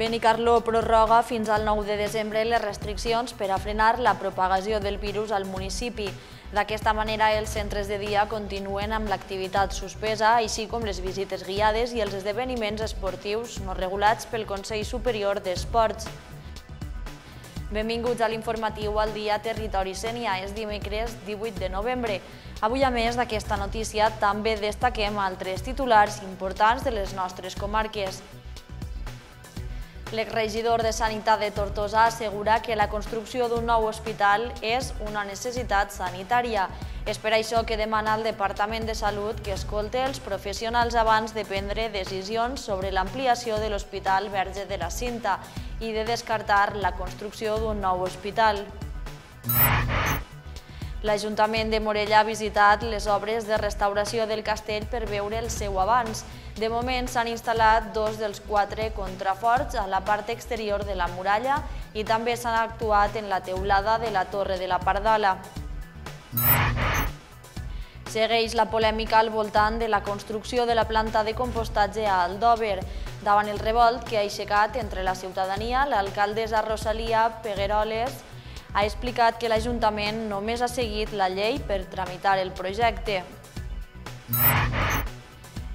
Benicarló prorroga fins al 9 de desembre les restriccions per a frenar la propagació del virus al municipi. D'aquesta manera, els centres de dia continuen amb l'activitat suspesa, així com les visites guiades i els esdeveniments esportius no regulats pel Consell Superior d'Esports. Benvinguts a l'informatiu al dia Territori Sènia, és dimecres 18 de novembre. Avui, a més d'aquesta notícia, també destaquem altres titulars importants de les nostres comarques. L'exregidor de Sanitat de Tortosa assegura que la construcció d'un nou hospital és una necessitat sanitària. És per això que demana al Departament de Salut que escolte els professionals abans de prendre decisions sobre l'ampliació de l'Hospital Verge de la Cinta i de descartar la construcció d'un nou hospital. L'Ajuntament de Morella ha visitat les obres de restauració del castell per veure el seu avanç. De moment s'han instal·lat dos dels quatre contraforts a la part exterior de la muralla i també s'han actuat en la teulada de la Torre de la Pardala. Segueix la polèmica al voltant de la construcció de la planta de compostatge a Aldover. Davant el revolt que ha aixecat entre la ciutadania, l'alcaldessa Rosalia Pegueroles ha explicat que l'Ajuntament només ha seguit la llei per tramitar el projecte.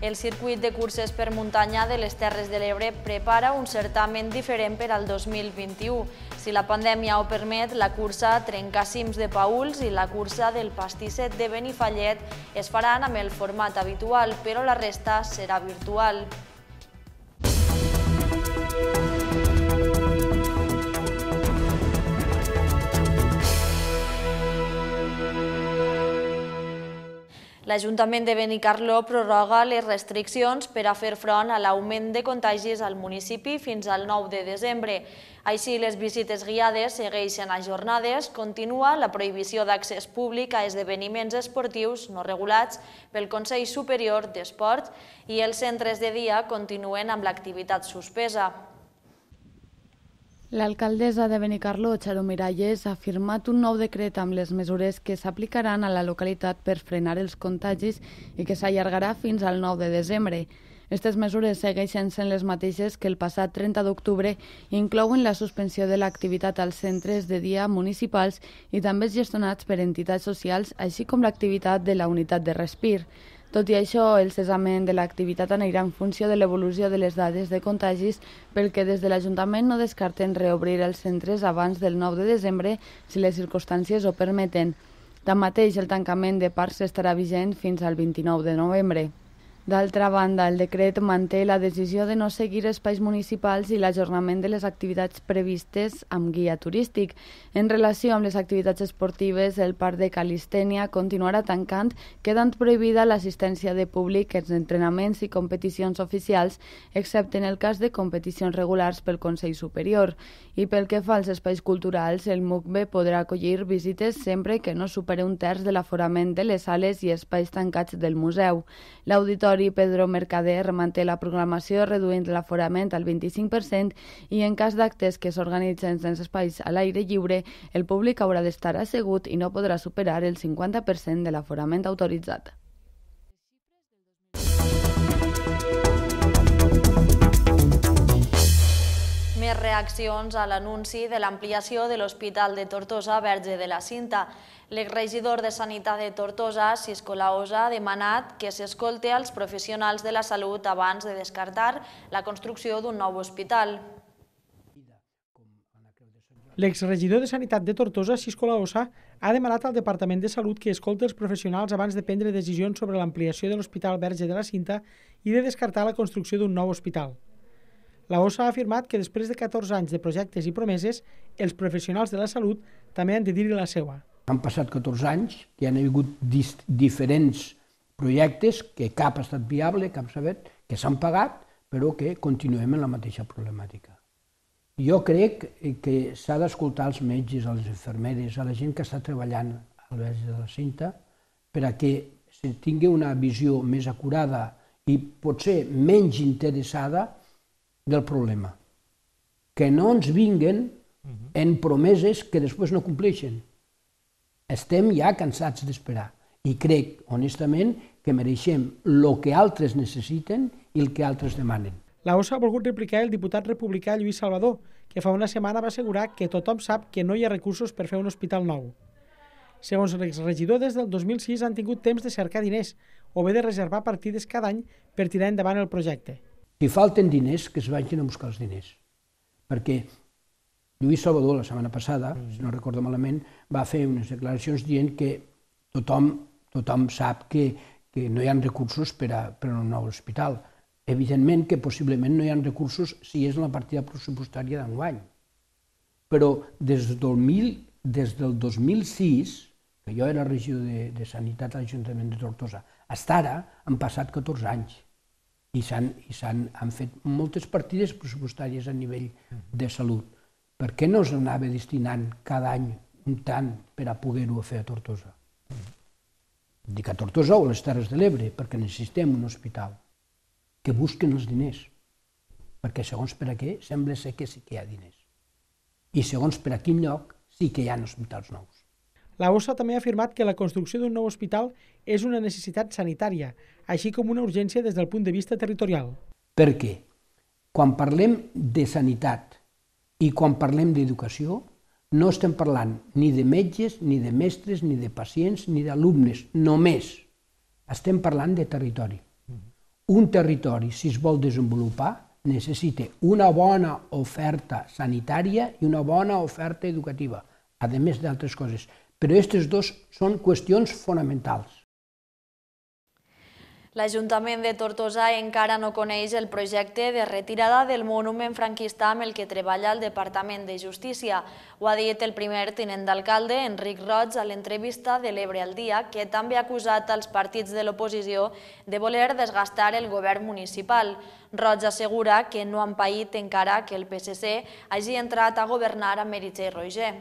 El circuit de curses per muntanya de les Terres de l'Ebre prepara un certamen diferent per al 2021. Si la pandèmia ho permet, la cursa Trencacims de Pauls i la cursa del Pastisset de Benifallet es faran amb el format habitual, però la resta serà virtual. L'Ajuntament de Benicarló prorroga les restriccions per a fer front a l'augment de contagis al municipi fins al 9 de desembre. Així, les visites guiades segueixen ajornades, continua la prohibició d'accés públic a esdeveniments esportius no regulats pel Consell Superior d'Esports i els centres de dia continuen amb l'activitat suspesa. L'alcaldessa de Benicarló, Xaro Miralles, ha firmat un nou decret amb les mesures que s'aplicaran a la localitat per frenar els contagis i que s'allargarà fins al 9 de desembre. Aquestes mesures segueixen sent les mateixes que el passat 30 d'octubre i inclouen la suspensió de l'activitat als centres de dia municipals i també gestionats per entitats socials, així com l'activitat de la unitat de respir. Tot i això, el cessament de l'activitat anirà en funció de l'evolució de les dades de contagis, pel que des de l'Ajuntament no descarten reobrir els centres abans del 9 de desembre, si les circumstàncies ho permeten. Tanmateix, el tancament de parcs estarà vigent fins al 29 de novembre. D'altra banda, el decret manté la decisió de no seguir espais municipals i l'ajornament de les activitats previstes amb guia turístic. En relació amb les activitats esportives, el parc de Calistènia continuarà tancant, quedant prohibida l'assistència de públic als entrenaments i competicions oficials, excepte en el cas de competicions regulars pel Consell Superior. I pel que fa als espais culturals, el MUCB podrà acollir visites sempre que no supere un terç de l'aforament de les sales i espais tancats del museu. L'auditori Auditori Pedro Mercader manté la programació reduint l'aforament al 25% i en cas d'actes que s'organitzen sense espais a l'aire lliure, el públic haurà d'estar assegut i no podrà superar el 50% de l'aforament autoritzat. Més reaccions a l'anunci de l'ampliació de l'Hospital de Tortosa Verge de la Cinta. L'exregidor de Sanitat de Tortosa, Cisco Laosa, ha demanat que s'escolte als professionals de la salut abans de descartar la construcció d'un nou hospital. L'exregidor de Sanitat de Tortosa, Cisco Laosa, ha demanat al Departament de Salut que escolti els professionals abans de prendre decisions sobre l'ampliació de l'Hospital Verge de la Cinta i de descartar la construcció d'un nou hospital. La OSA ha afirmat que després de 14 anys de projectes i promeses, els professionals de la salut també han de dir la seva. Han passat 14 anys, que han hagut diferents projectes que cap ha estat viable, cap s'ha fet, que s'han pagat, però que continuem en la mateixa problemàtica. Jo crec que s'ha d'escoltar els metges, els infermeres, a la gent que està treballant al baix de la cinta, per a que se tingui una visió més acurada i potser menys interessada del problema. Que no ens vinguen mhm. en promeses que després no compleixen. Estem ja cansats d'esperar i crec, honestament, que mereixem el que altres necessiten i el que altres demanen. La OSA ha volgut replicar el diputat republicà Lluís Salvador, que fa una setmana va assegurar que tothom sap que no hi ha recursos per fer un hospital nou. Segons l'exregidor, des del 2006 han tingut temps de cercar diners o bé de reservar partides cada any per tirar endavant el projecte. Si falten diners, que es vagin a buscar els diners. Perquè Lluís Salvador, la setmana passada, mm. si no recordo malament, va fer unes declaracions dient que tothom, tothom sap que, que no hi ha recursos per a, per a un nou hospital. Evidentment que possiblement no hi ha recursos si és en la partida pressupostària d'enguany. Però des del, mil, des del 2006, que jo era regidor de, de Sanitat a l'Ajuntament de Tortosa, fins ara han passat 14 anys i s'han han fet moltes partides pressupostàries a nivell de salut. Per què no s'anava destinant cada any un tant per a poder-ho fer a Tortosa? Dic a Tortosa o a les Terres de l'Ebre, perquè necessitem un hospital. Que busquen els diners, perquè segons per a què sembla ser que sí que hi ha diners. I segons per a quin lloc sí que hi ha hospitals nous. La OSA també ha afirmat que la construcció d'un nou hospital és una necessitat sanitària, així com una urgència des del punt de vista territorial. Per què? quan parlem de sanitat i quan parlem d'educació, no estem parlant ni de metges, ni de mestres, ni de pacients, ni d'alumnes, només estem parlant de territori. Mm-hmm. Un territori, si es vol desenvolupar, necessita una bona oferta sanitària i una bona oferta educativa, a més d'altres coses. Però aquestes dues són qüestions fonamentals. L'Ajuntament de Tortosa encara no coneix el projecte de retirada del monument franquista amb el que treballa el Departament de Justícia. Ho ha dit el primer tinent d'alcalde, Enric Roig, a l'entrevista de l'Ebre al dia, que també ha acusat els partits de l'oposició de voler desgastar el govern municipal. Roig assegura que no han paït encara que el PSC hagi entrat a governar a Meritxell Roger.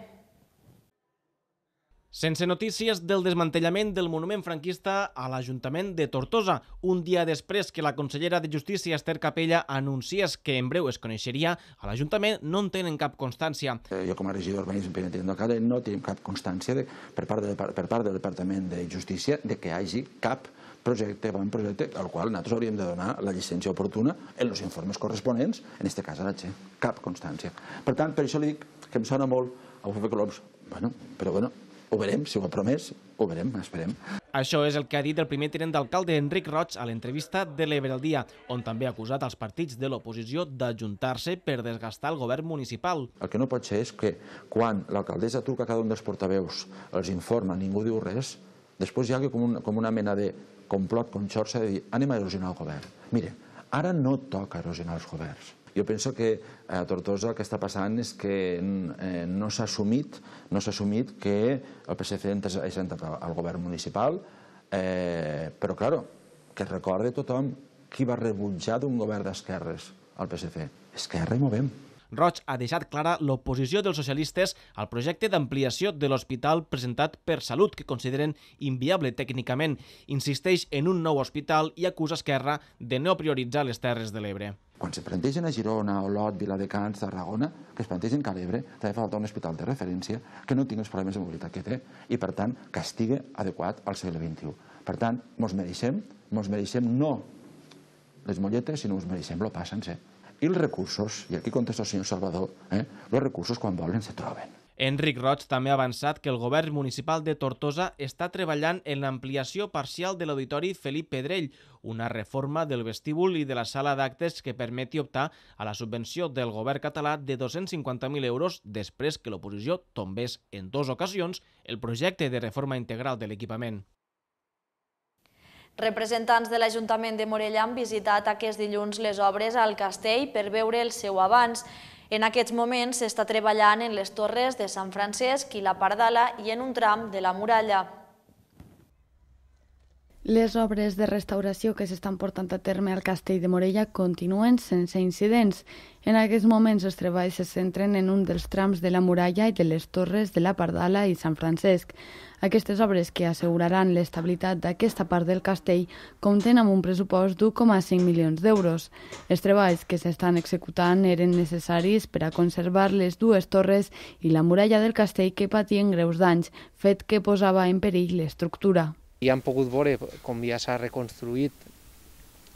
Sense notícies del desmantellament del monument franquista a l'Ajuntament de Tortosa, un dia després que la consellera de Justícia, Esther Capella, anunciés que en breu es coneixeria, a l'Ajuntament no en tenen cap constància. Eh, jo com a regidor d'Urbanisme i Tecnocade no tenim cap constància de, per, part de, per part del Departament de Justícia de que hi hagi cap projecte, bon projecte al qual nosaltres hauríem de donar la llicència oportuna en els informes corresponents, en aquest cas a la Txe, cap constància. Per tant, per això li dic que em sona molt a Bufé Coloms, bueno, però bueno, ho verem, si ho ha promès, ho verem, esperem. Això és el que ha dit el primer tinent d'alcalde Enric Roig a l'entrevista de l'Ebre al dia, on també ha acusat els partits de l'oposició d'ajuntar-se per desgastar el govern municipal. El que no pot ser és que quan l'alcaldessa truca a cada un dels portaveus, els informa, ningú diu res, després hi ha com, un, com una mena de complot, xorça, de dir anem a erosionar el govern. Mire, ara no toca erosionar els governs jo penso que a eh, Tortosa el que està passant és que eh, no s'ha assumit, no assumit que el PSC és entrat al govern municipal, eh, però, claro, que recorde tothom qui va rebutjar d'un govern d'esquerres al PSC. Esquerra i movem. Roig ha deixat clara l'oposició dels socialistes al projecte d'ampliació de l'hospital presentat per Salut, que consideren inviable tècnicament. Insisteix en un nou hospital i acusa Esquerra de no prioritzar les Terres de l'Ebre quan se plantegen a Girona, Olot, Viladecans, Tarragona, que es plantegin que a l'Ebre també fa falta un hospital de referència que no tingui els problemes de mobilitat que té i, per tant, que estigui adequat al segle XXI. Per tant, mos mereixem, mos mereixem no les molletes, sinó mos mereixem lo passen sencer. Eh? I els recursos, i aquí contesta el senyor Salvador, eh, els recursos quan volen se troben. Enric Roig també ha avançat que el govern municipal de Tortosa està treballant en l'ampliació parcial de l'Auditori Felip Pedrell, una reforma del vestíbul i de la sala d'actes que permeti optar a la subvenció del govern català de 250.000 euros després que l'oposició tombés en dues ocasions el projecte de reforma integral de l'equipament. Representants de l'Ajuntament de Morella han visitat aquest dilluns les obres al castell per veure el seu avanç. En aquests moments s'està treballant en les torres de Sant Francesc i la Pardala i en un tram de la muralla. Les obres de restauració que s'estan portant a terme al castell de Morella continuen sense incidents. En aquests moments els treballs se centren en un dels trams de la muralla i de les torres de la Pardala i Sant Francesc. Aquestes obres que asseguraran l'estabilitat d'aquesta part del castell compten amb un pressupost d'1,5 milions d'euros. Els treballs que s'estan executant eren necessaris per a conservar les dues torres i la muralla del castell que patien greus danys, fet que posava en perill l'estructura i han pogut veure com ja s'ha reconstruït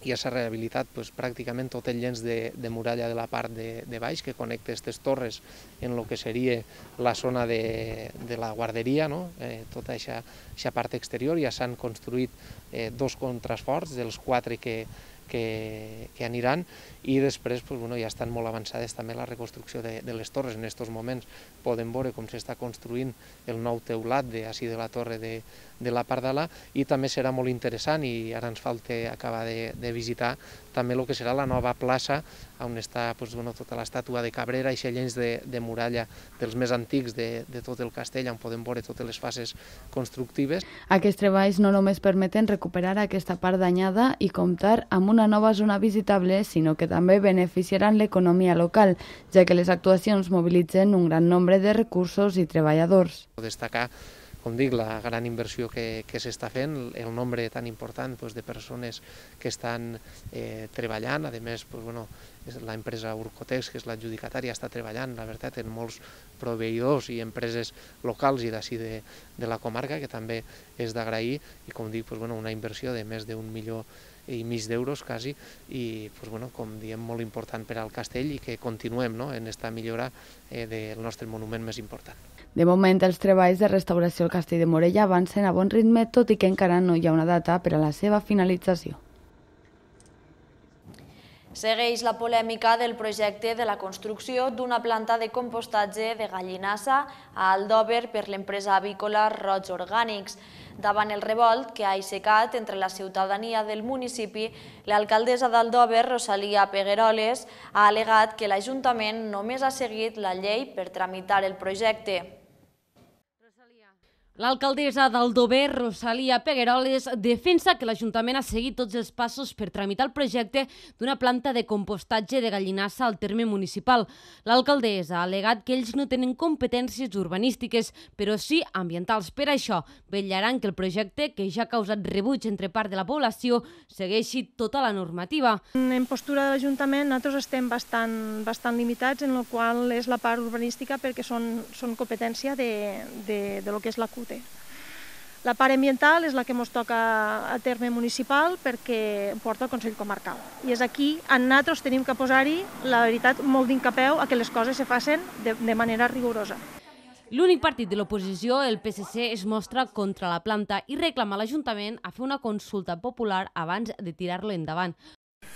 ja s'ha rehabilitat doncs, pràcticament tot el llenç de, de muralla de la part de, de baix que connecta aquestes torres en el que seria la zona de, de la guarderia, no? eh, tota aquesta part exterior. Ja s'han construït eh, dos contrasforts dels quatre que, que, que aniran i després pues, bueno, ja estan molt avançades també la reconstrucció de, de les torres. En aquests moments podem veure com s'està construint el nou teulat de, així de la torre de, de la Pardala i també serà molt interessant i ara ens falta acabar de, de visitar també el que serà la nova plaça on està doncs, bueno, tota l'estàtua de Cabrera i xellens de, de muralla dels més antics de, de tot el castell, on podem veure totes les fases constructives. Aquests treballs no només permeten recuperar aquesta part danyada i comptar amb una nova zona visitable, sinó que també beneficiaran l'economia local, ja que les actuacions mobilitzen un gran nombre de recursos i treballadors. Destacar com dic, la gran inversió que, que s'està fent, el nombre tan important doncs, de persones que estan eh, treballant, a més, doncs, bueno, l'empresa Urcotex, que és l'adjudicatària, està treballant, la veritat, en molts proveïdors i empreses locals i d'ací de, de la comarca, que també és d'agrair, i com dic, doncs, bueno, una inversió de més d'un milió i mig d'euros quasi, i doncs, bueno, com diem, molt important per al castell i que continuem no?, en esta millora eh, del nostre monument més important. De moment, els treballs de restauració al castell de Morella avancen a bon ritme, tot i que encara no hi ha una data per a la seva finalització. Segueix la polèmica del projecte de la construcció d'una planta de compostatge de gallinassa a Aldover per l'empresa avícola Roig Orgànics. Davant el revolt que ha aixecat entre la ciutadania del municipi, l'alcaldessa d'Aldover, Rosalia Pegueroles, ha alegat que l'Ajuntament només ha seguit la llei per tramitar el projecte. L'alcaldessa d'Aldover, Rosalia Pegueroles, defensa que l'Ajuntament ha seguit tots els passos per tramitar el projecte d'una planta de compostatge de gallinassa al terme municipal. L'alcaldessa ha alegat que ells no tenen competències urbanístiques, però sí ambientals. Per això, vetllaran que el projecte, que ja ha causat rebuig entre part de la població, segueixi tota la normativa. En postura de l'Ajuntament, nosaltres estem bastant, bastant limitats, en el qual és la part urbanística perquè són, són competència de, de, de lo que és la CUT conté. La part ambiental és la que ens toca a terme municipal perquè porta el Consell Comarcal. I és aquí, en nosaltres tenim que posar-hi, la veritat, molt d'incapeu a que les coses se facin de, de manera rigorosa. L'únic partit de l'oposició, el PSC, es mostra contra la planta i reclama a l'Ajuntament a fer una consulta popular abans de tirar-lo endavant.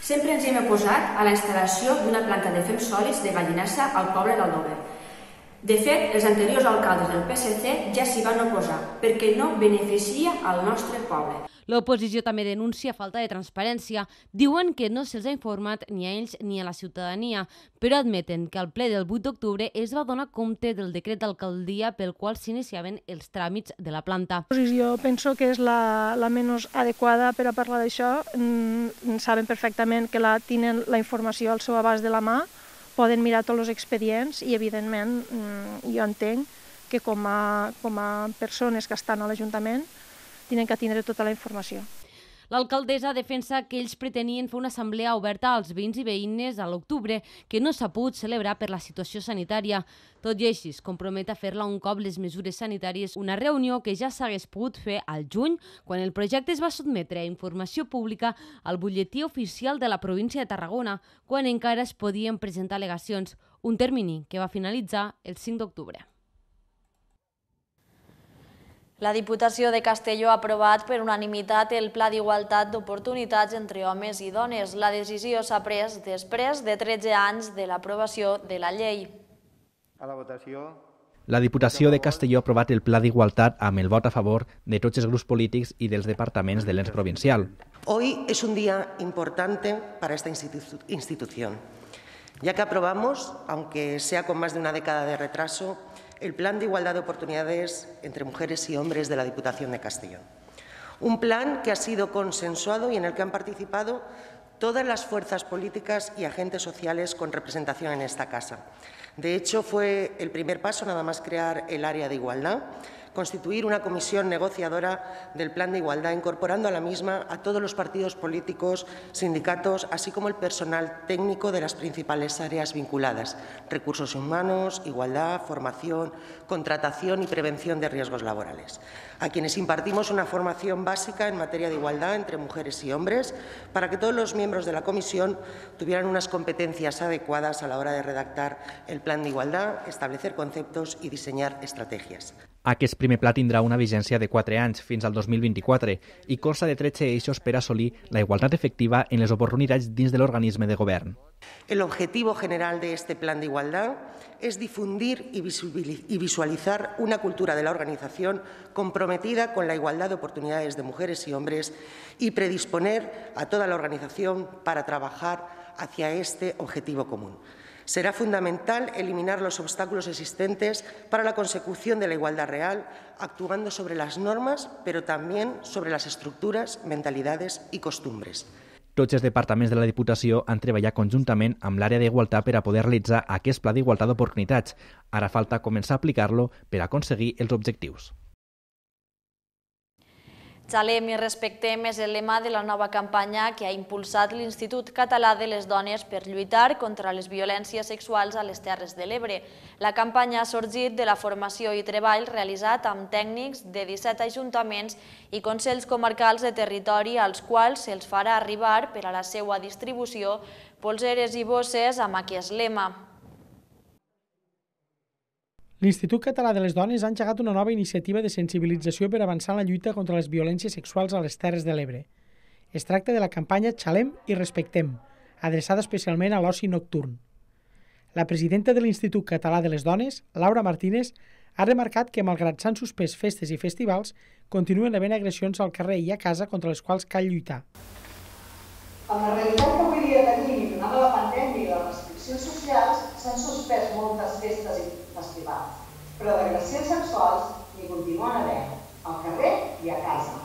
Sempre ens hem oposat a la instal·lació d'una planta de fems sòlids de gallinassa al poble del Nover, de fet, els anteriors alcaldes del PSC ja s'hi van oposar, perquè no beneficia al nostre poble. L'oposició també denuncia falta de transparència. Diuen que no se'ls ha informat ni a ells ni a la ciutadania, però admeten que al ple del 8 d'octubre es va donar compte del decret d'alcaldia pel qual s'iniciaven els tràmits de la planta. Jo penso que és la, la menys adequada per a parlar d'això. Mm, saben perfectament que la, tenen la informació al seu abast de la mà, poden mirar tots els expedients i, evidentment, mm, jo entenc que com a, com a persones que estan a l'Ajuntament tenen que tindre tota la informació. L'alcaldessa defensa que ells pretenien fer una assemblea oberta als veïns i veïnes a l'octubre, que no s'ha pogut celebrar per la situació sanitària. Tot i així, es compromet a fer-la un cop les mesures sanitàries, una reunió que ja s'hagués pogut fer al juny, quan el projecte es va sotmetre a informació pública al butlletí oficial de la província de Tarragona, quan encara es podien presentar al·legacions, un termini que va finalitzar el 5 d'octubre. La Diputació de Castelló ha aprovat per unanimitat el Pla d'Igualtat d'Oportunitats entre Homes i Dones. La decisió s'ha pres després de 13 anys de l'aprovació de la llei. A la votació. La Diputació de Castelló ha aprovat el Pla d'Igualtat amb el vot a favor de tots els grups polítics i dels departaments de l'ENS provincial. Hoy es un día importante para esta institución, ya que aprobamos, aunque sea con más de una década de retraso, el Plan de Igualdad de Oportunidades entre Mujeres y Hombres de la Diputación de Castellón. Un plan que ha sido consensuado y en el que han participado todas las fuerzas políticas y agentes sociales con representación en esta Casa. De hecho, fue el primer paso nada más crear el área de igualdad constituir una comisión negociadora del Plan de Igualdad, incorporando a la misma a todos los partidos políticos, sindicatos, así como el personal técnico de las principales áreas vinculadas, recursos humanos, igualdad, formación, contratación y prevención de riesgos laborales, a quienes impartimos una formación básica en materia de igualdad entre mujeres y hombres, para que todos los miembros de la comisión tuvieran unas competencias adecuadas a la hora de redactar el plan de igualdad, establecer conceptos y diseñar estrategias. Aquest primer pla tindrà una vigència de 4 anys, fins al 2024, i consta de 13 eixos per solí la igualdad efectiva en les oportunidades dins de l'organisme de govern. El objetivo general de este plan de igualdad es difundir y visualizar una cultura de la organización comprometida con la igualdad de oportunidades de mujeres y hombres y predisponer a toda la organización para trabajar hacia este objetivo común. Será fundamental eliminar los obstáculos existentes para la consecución de la igualdad real, actuando sobre las normas, pero también sobre las estructures, mentalidades i costumbres. Tots els departaments de la Diputació han treballat conjuntament amb l'àrea d'igualtat per a poder realitzar aquest pla d'igualtat d'oportunitats. Ara falta començar a aplicar-lo per aconseguir els objectius. Xalem i respectem e és el lema de la nova campanya que ha impulsat l'Institut Català de les Dones per lluitar contra les violències sexuals a les Terres de l'Ebre. La campanya ha sorgit de la formació i treball realitzat amb tècnics de 17 ajuntaments i consells comarcals de territori als quals se'ls farà arribar per a la seva distribució polseres i bosses amb aquest lema. L'Institut Català de les Dones ha engegat una nova iniciativa de sensibilització per avançar en la lluita contra les violències sexuals a les Terres de l'Ebre. Es tracta de la campanya Xalem i Respectem, adreçada especialment a l'oci nocturn. La presidenta de l'Institut Català de les Dones, Laura Martínez, ha remarcat que, malgrat s'han suspès festes i festivals, continuen havent agressions al carrer i a casa contra les quals cal lluitar. Amb la realitat que avui dia tenim, donada la pandèmia i les restriccions socials, s'han suspès moltes festes i però d'agressions sexuals n'hi continuen a havent, al carrer i a casa.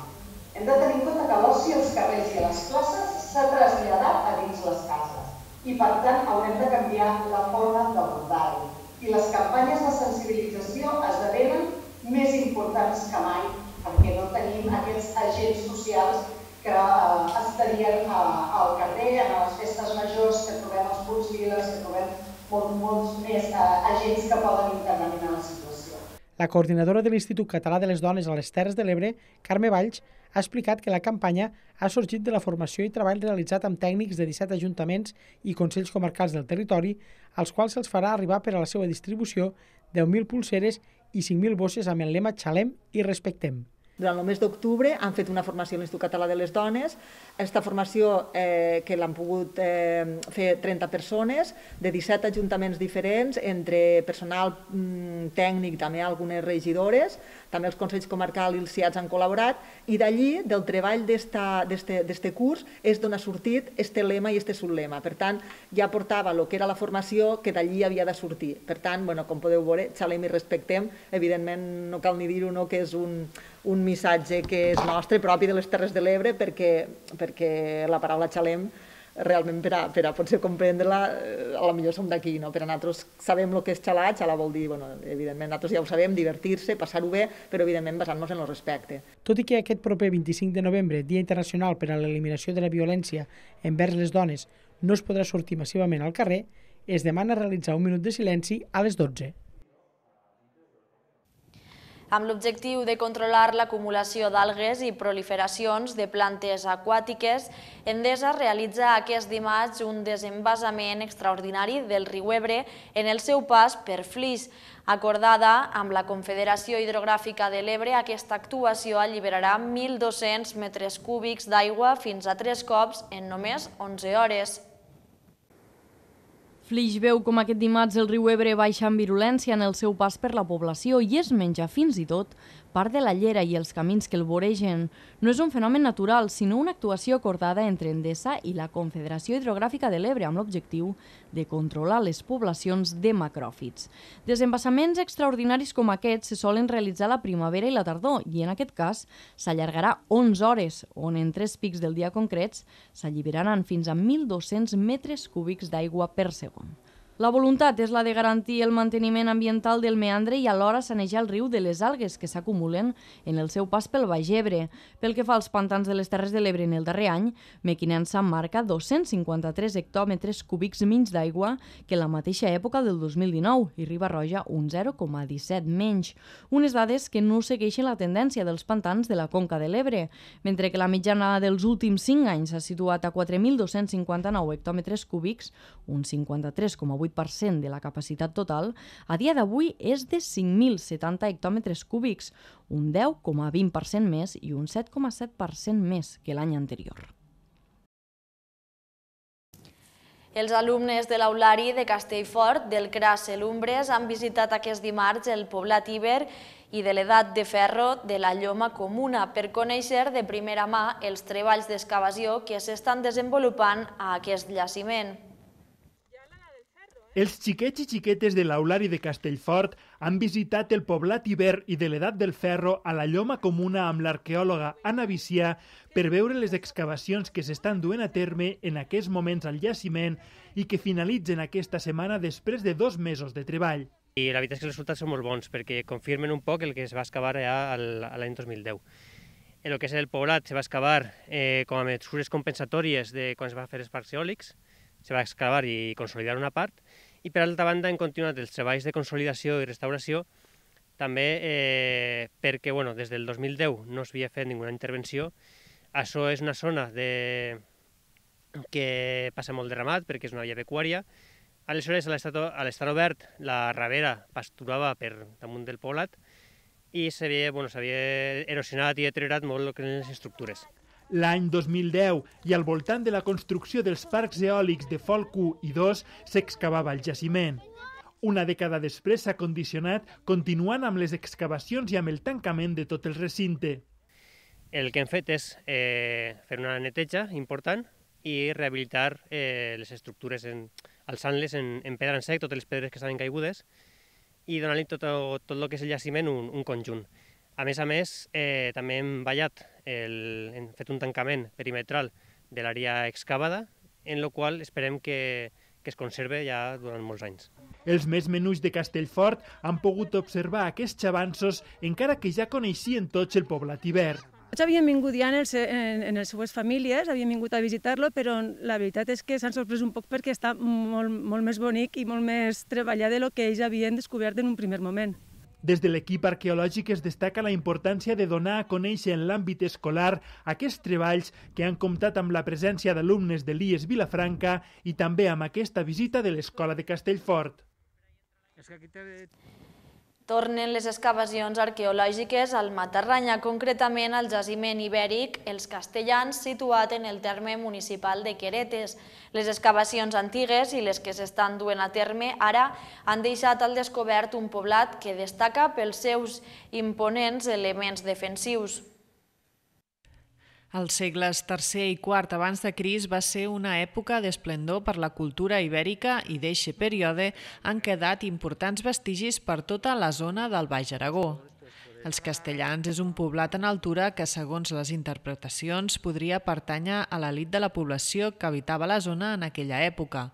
Hem de tenir en compte que l'oci als carrers i a les places s'ha traslladat a dins les cases i per tant haurem de canviar la forma d'abordar-ho i les campanyes de sensibilització esdevenen més importants que mai perquè no tenim aquests agents socials que eh, estarien a, eh, al carrer, en les festes majors, que trobem els punts viles, que trobem molt, molts més eh, agents que poden intervenir en la situació. La coordinadora de l'Institut Català de les Dones a les Terres de l'Ebre, Carme Valls, ha explicat que la campanya ha sorgit de la formació i treball realitzat amb tècnics de 17 ajuntaments i consells comarcals del territori, als quals se'ls farà arribar per a la seva distribució 10.000 pulseres i 5.000 bosses amb el lema Xalem i Respectem. Durant el mes d'octubre han fet una formació a l'Institut Català de les Dones. Aquesta formació, eh, que l'han pogut eh, fer 30 persones, de 17 ajuntaments diferents, entre personal mm, tècnic, també algunes regidores, també els Consells Comarcals i els CIATs han col·laborat, i d'allí, del treball d'aquest curs, és d'on ha sortit este lema i este sublema. Per tant, ja portava el que era la formació que d'allí havia de sortir. Per tant, bueno, com podeu veure, xalem i respectem, evidentment no cal ni dir-ho, no, que és un, un missatge que és nostre, propi de les Terres de l'Ebre, perquè, perquè la paraula xalem realment per a, per a potser comprendre-la, eh, a la millor som d'aquí, no? Per a nosaltres sabem el que és xalar, xalar vol dir, bueno, evidentment, nosaltres ja ho sabem, divertir-se, passar-ho bé, però evidentment basant-nos en el respecte. Tot i que aquest proper 25 de novembre, Dia Internacional per a l'Eliminació de la Violència envers les dones, no es podrà sortir massivament al carrer, es demana realitzar un minut de silenci a les 12 amb l'objectiu de controlar l'acumulació d'algues i proliferacions de plantes aquàtiques, Endesa realitza aquest dimarts un desenvasament extraordinari del riu Ebre en el seu pas per Flix. Acordada amb la Confederació Hidrogràfica de l'Ebre, aquesta actuació alliberarà 1.200 metres cúbics d'aigua fins a tres cops en només 11 hores. Flix veu com aquest dimarts el riu Ebre baixa amb virulència en el seu pas per la població i es menja fins i tot part de la llera i els camins que el voregen. No és un fenomen natural, sinó una actuació acordada entre Endesa i la Confederació Hidrogràfica de l'Ebre amb l'objectiu de controlar les poblacions de macròfits. Desembassaments extraordinaris com aquests se solen realitzar la primavera i la tardor i en aquest cas s'allargarà 11 hores, on en tres pics del dia concrets s'alliberaran fins a 1.200 metres cúbics d'aigua per segon. La voluntat és la de garantir el manteniment ambiental del meandre i alhora sanejar el riu de les algues que s'acumulen en el seu pas pel Baix Ebre. Pel que fa als pantans de les Terres de l'Ebre en el darrer any, Mequinensa marca 253 hectòmetres cúbics menys d'aigua que la mateixa època del 2019 i Riba Roja un 0,17 menys. Unes dades que no segueixen la tendència dels pantans de la Conca de l'Ebre, mentre que la mitjana dels últims 5 anys s'ha situat a 4.259 hectòmetres cúbics, un 53,8 1,8% de la capacitat total, a dia d'avui és de 5.070 hectòmetres cúbics, un 10,20% més i un 7,7% més que l'any anterior. Els alumnes de l'Aulari de Castellfort, del CRAS Lumbres, han visitat aquest dimarts el Poblat Iber i de l'edat de ferro de la Lloma Comuna per conèixer de primera mà els treballs d'excavació que s'estan desenvolupant a aquest llaciment. Els xiquets i xiquetes de l'Aulari de Castellfort han visitat el poblat Iber i de l'edat del ferro a la Lloma Comuna amb l'arqueòloga Anna Vicià per veure les excavacions que s'estan duent a terme en aquests moments al jaciment i que finalitzen aquesta setmana després de dos mesos de treball. I la veritat és que els resultats són molt bons perquè confirmen un poc el que es va excavar ja l'any 2010 en el que és el poblat se va excavar eh, com a mesures compensatòries de quan es va fer els parcs eòlics, se va excavar i consolidar una part, i per altra banda hem continuat els treballs de consolidació i restauració també eh, perquè bueno, des del 2010 no s'havia fet ninguna intervenció. Això és una zona de... que passa molt de ramat perquè és una via pecuària. Aleshores, a l'estat obert, la ravera pasturava per damunt del poblat i s'havia bueno, erosionat i deteriorat molt les estructures. L'any 2010 i al voltant de la construcció dels parcs eòlics de Folk 1 i 2 s'excavava el jaciment. Una dècada després s'ha condicionat continuant amb les excavacions i amb el tancament de tot el recinte. El que hem fet és eh, fer una neteja important i rehabilitar eh, les estructures en, alçant-les en, en pedra en sec, totes les pedres que estaven caigudes, i donar li tot, tot el que és el jaciment un, un conjunt. A més a més, eh, també hem ballat, el, hem fet un tancament perimetral de l'àrea excavada, en la qual esperem que, que es conserve ja durant molts anys. Els més menuts de Castellfort han pogut observar aquests xavansos encara que ja coneixien tots el poblat hivern. Tots havien vingut ja en, el, en, en les seues famílies, havien vingut a visitar-lo, però la veritat és que s'han sorprès un poc perquè està molt, molt més bonic i molt més treballat de lo que ells havien descobert en un primer moment. Des de l'equip arqueològic es destaca la importància de donar a conèixer en l'àmbit escolar aquests treballs que han comptat amb la presència d'alumnes de l'IES Vilafranca i també amb aquesta visita de l'Escola de Castellfort. És que aquí Tornen les excavacions arqueològiques al Matarranya, concretament al jaciment ibèric Els Castellans, situat en el terme municipal de Queretes. Les excavacions antigues i les que s'estan duent a terme ara han deixat al descobert un poblat que destaca pels seus imponents elements defensius. Els segles III i IV abans de Cris va ser una època d'esplendor per la cultura ibèrica i d'eixe període han quedat importants vestigis per tota la zona del Baix Aragó. Els Castellans és un poblat en altura que, segons les interpretacions, podria pertànyer a l'elit de la població que habitava la zona en aquella època.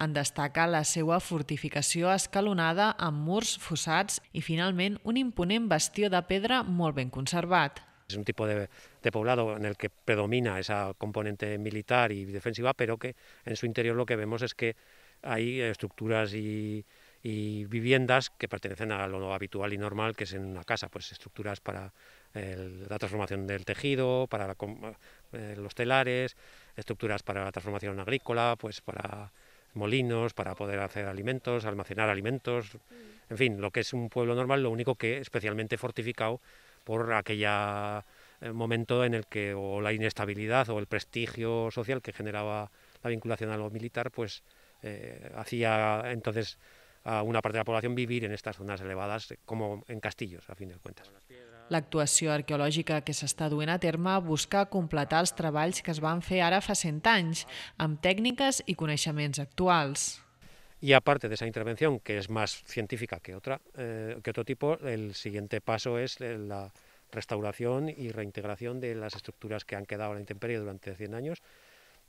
En destaca la seva fortificació escalonada amb murs fossats i, finalment, un imponent bastió de pedra molt ben conservat. Es un tipo de, poblado en el que predomina esa componente militar y defensiva, pero que en su interior lo que vemos es que hay estructuras y, viviendas que pertenecen a lo habitual y normal que es en una casa, pues estructuras para la transformación del tejido, para eh, los telares, estructuras para la transformación agrícola, pues para molinos para poder hacer alimentos, almacenar alimentos, mm. en fin, lo que es un pueblo normal, lo único que especialmente fortificado por aquella eh, momento en el que o la inestabilidad o el prestigio social que generaba la vinculación a lo militar, pues eh, hacía entonces a una parte de la población vivir en estas zonas elevadas eh, como en castillos, a fin de cuentas. L'actuació arqueològica que s'està duent a terme busca completar els treballs que es van fer ara fa 100 anys, amb tècniques i coneixements actuals. Y aparte de esa intervención, que es más científica que, otra, eh, que otro tipo, el siguiente paso es eh, la restauración y reintegración de las estructuras que han quedado en la intemperie durante 100 años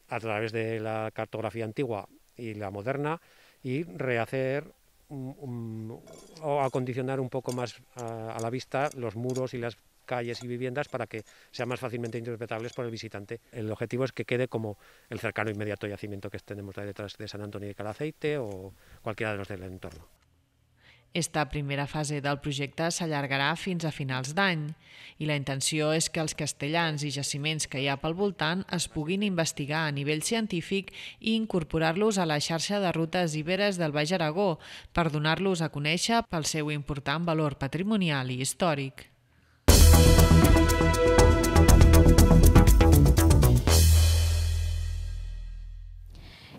a través de la cartografía antigua y la moderna y rehacer o acondicionar un poco más a la vista los muros y las calles y viviendas para que sean más fácilmente interpretables por el visitante. El objetivo es que quede como el cercano inmediato yacimiento que tenemos detrás de San Antonio de Calaceite o cualquiera de los del entorno. Esta primera fase del projecte s'allargarà fins a finals d'any i la intenció és que els castellans i jaciments que hi ha pel voltant es puguin investigar a nivell científic i incorporar-los a la xarxa de rutes iberes del Baix Aragó per donar-los a conèixer pel seu important valor patrimonial i històric.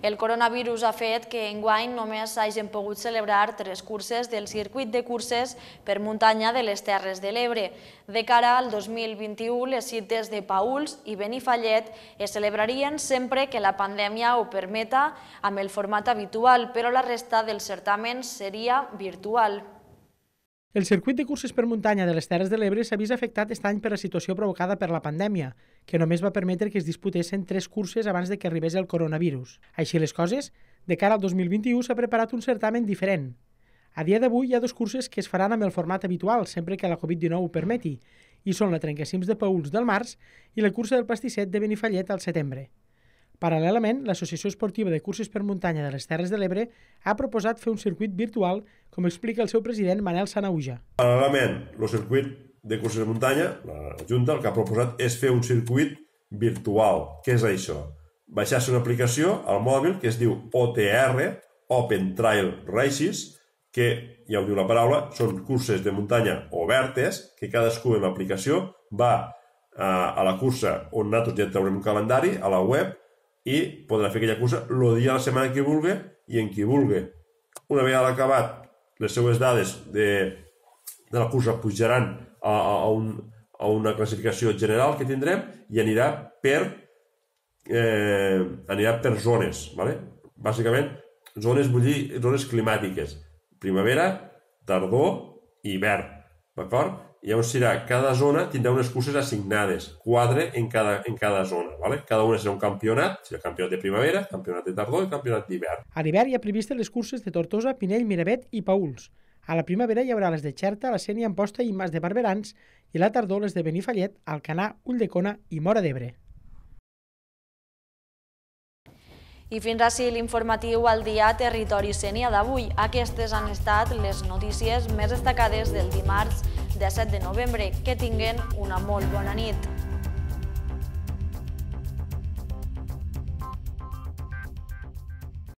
El coronavirus ha fet que enguany només s'hagin pogut celebrar tres curses del circuit de curses per muntanya de les Terres de l'Ebre. De cara al 2021, les cites de Pauls i Benifallet es celebrarien sempre que la pandèmia ho permeta amb el format habitual, però la resta del certamen seria virtual. El circuit de curses per muntanya de les Terres de l'Ebre s'ha vist afectat aquest any per la situació provocada per la pandèmia que només va permetre que es disputessin tres curses abans de que arribés el coronavirus. Així les coses, de cara al 2021 s'ha preparat un certamen diferent. A dia d'avui hi ha dos curses que es faran amb el format habitual, sempre que la Covid-19 ho permeti, i són la Trencacims de Pauls del març i la cursa del Pastisset de Benifallet al setembre. Paral·lelament, l'Associació Esportiva de Curses per Muntanya de les Terres de l'Ebre ha proposat fer un circuit virtual, com explica el seu president Manel Sanauja. Paral·lelament, el circuit de curses de muntanya, la Junta, el que ha proposat és fer un circuit virtual. Què és això? Baixar-se una aplicació al mòbil que es diu OTR, Open Trail Races, que, ja ho diu la paraula, són curses de muntanya obertes, que cadascú en l'aplicació va a, eh, a la cursa on nosaltres ja traurem un calendari, a la web, i podrà fer aquella cursa el dia de la setmana que vulgui i en qui vulgui. Una vegada acabat les seues dades de, de la cursa pujaran a, a, a, un, a una classificació general que tindrem i anirà per, eh, anirà per zones, ¿vale? bàsicament zones, vull dir, zones climàtiques, primavera, tardor i hivern, d'acord? Llavors serà, cada zona tindrà unes curses assignades, quatre en cada, en cada zona, ¿vale? cada una serà un campionat, serà campionat de primavera, campionat de tardor i campionat d'hivern. A l'hivern hi ha previstes les curses de Tortosa, Pinell, Miravet i Pauls, a la primavera hi haurà les de Xerta, la Sènia, Amposta i Mas de Barberans i a la tardor les de Benifallet, Alcanar, Ulldecona i Mora d'Ebre. I fins ací l'informatiu al dia Territori Sènia d'avui. Aquestes han estat les notícies més destacades del dimarts 17 de novembre. Que tinguen una molt bona nit.